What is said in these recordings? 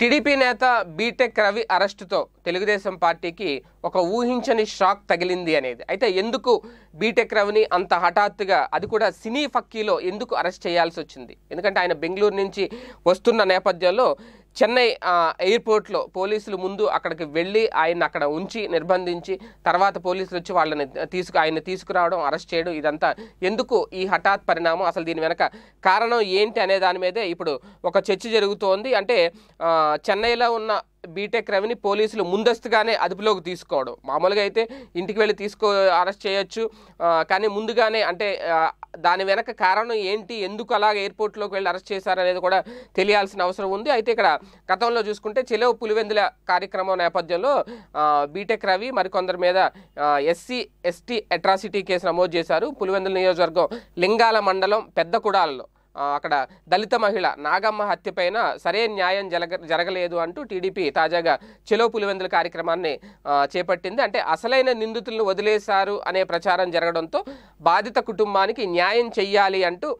TDP నేత BTech Ravi అరెస్టుతో Telugu Desam పార్టీకి ఒక ఊహించని షాక్ తగిలింది అనేది అయితే ఎందుకు బీటెక్ రవిని అంత హఠాత్తుగా అది కూడా సినీ ఫక్కీలో ఎందుకు అరెస్ట్ చేయాల్సి వచ్చింది ఎందుకంటే ఆయన బెంగళూరు నుంచి వస్తున్న నేపథ్యంలో చెన్నై ఎయిర్పోర్ట్లో పోలీసులు ముందు అక్కడికి వెళ్ళి ఆయన అక్కడ ఉంచి నిర్బంధించి తర్వాత పోలీసులు వచ్చి వాళ్ళని తీసుకు ఆయన తీసుకురావడం అరెస్ట్ చేయడం ఇదంతా ఎందుకు ఈ హఠాత్ పరిణామం అసలు దీని వెనక కారణం ఏంటి అనే దాని మీదే ఇప్పుడు ఒక చర్చ జరుగుతోంది అంటే చెన్నైలో ఉన్న బీటెక్ రవిని పోలీసులు ముందస్తుగానే అదుపులోకి తీసుకోవడం మామూలుగా అయితే ఇంటికి వెళ్ళి తీసుకో అరెస్ట్ చేయొచ్చు కానీ ముందుగానే అంటే దాని వెనక కారణం ఏంటి ఎందుకు అలాగ ఎయిర్పోర్ట్లోకి వెళ్ళి అరెస్ట్ చేశారనేది కూడా తెలియాల్సిన అవసరం ఉంది అయితే ఇక్కడ గతంలో చూసుకుంటే చెలవు పులివెందుల కార్యక్రమం నేపథ్యంలో బీటెక్ రవి మరికొందరి మీద ఎస్సీ ఎస్టీ అట్రాసిటీ కేసు నమోదు చేశారు పులివెందుల నియోజకవర్గం లింగాల మండలం పెద్ద కుడాలలో అక్కడ దళిత మహిళ నాగమ్మ హత్యపైన సరే న్యాయం జరగ జరగలేదు అంటూ టీడీపీ తాజాగా చెలో పులివెందుల కార్యక్రమాన్ని చేపట్టింది అంటే అసలైన నిందితులను వదిలేశారు అనే ప్రచారం జరగడంతో బాధిత కుటుంబానికి న్యాయం చెయ్యాలి అంటూ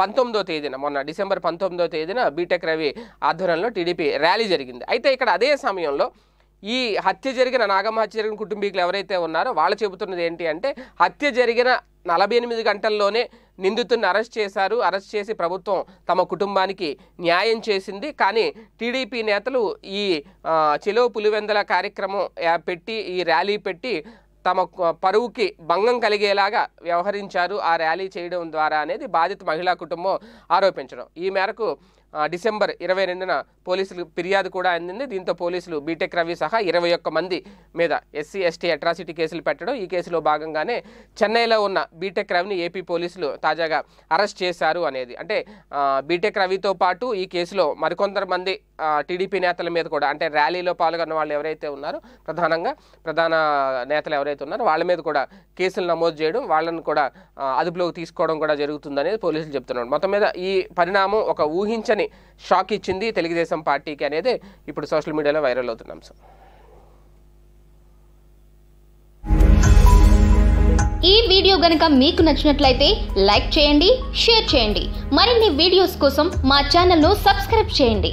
పంతొమ్మిదో తేదీన మొన్న డిసెంబర్ పంతొమ్మిదో తేదీన బీటెక్ రవి ఆధ్వర్యంలో టీడీపీ ర్యాలీ జరిగింది అయితే ఇక్కడ అదే సమయంలో ఈ హత్య జరిగిన నాగమ్మ హత్య జరిగిన కుటుంబీకులు ఎవరైతే ఉన్నారో వాళ్ళు చెబుతున్నది ఏంటి అంటే హత్య జరిగిన నలభై ఎనిమిది గంటల్లోనే నిందితుడిని అరెస్ట్ చేశారు అరెస్ట్ చేసి ప్రభుత్వం తమ కుటుంబానికి న్యాయం చేసింది కానీ టీడీపీ నేతలు ఈ చెలో పులివెందల కార్యక్రమం పెట్టి ఈ ర్యాలీ పెట్టి తమ పరువుకి భంగం కలిగేలాగా వ్యవహరించారు ఆ ర్యాలీ చేయడం ద్వారా అనేది బాధిత మహిళా కుటుంబం ఆరోపించడం ఈ మేరకు డిసెంబర్ ఇరవై రెండున పోలీసులు ఫిర్యాదు కూడా అందింది దీంతో పోలీసులు బీటెక్ రవి సహా ఇరవై ఒక్క మంది మీద ఎస్సీ ఎస్టీ అట్రాసిటీ కేసులు పెట్టడం ఈ కేసులో భాగంగానే చెన్నైలో ఉన్న బీటెక్ రవిని ఏపీ పోలీసులు తాజాగా అరెస్ట్ చేశారు అనేది అంటే బీటెక్ రవితో పాటు ఈ కేసులో మరికొందరు మంది టీడీపీ నేతల మీద కూడా అంటే ర్యాలీలో పాల్గొన్న వాళ్ళు ఎవరైతే ఉన్నారో ప్రధానంగా ప్రధాన నేతలు ఎవరైతే ఉన్నారో వాళ్ళ మీద కూడా కేసులు నమోదు చేయడం వాళ్ళని కూడా అదుపులోకి తీసుకోవడం కూడా జరుగుతుందనేది పోలీసులు చెప్తున్నారు మొత్తం మీద ఈ పరిణామం ఒక ఊహించని వెంటనే షాక్ ఇచ్చింది తెలుగుదేశం పార్టీకి అనేది ఇప్పుడు సోషల్ మీడియాలో వైరల్ అవుతున్న అంశం ఈ వీడియో గనక మీకు నచ్చినట్లయితే లైక్ చేయండి షేర్ చేయండి మరిన్ని వీడియోస్ కోసం మా ను సబ్స్క్రైబ్ చేయండి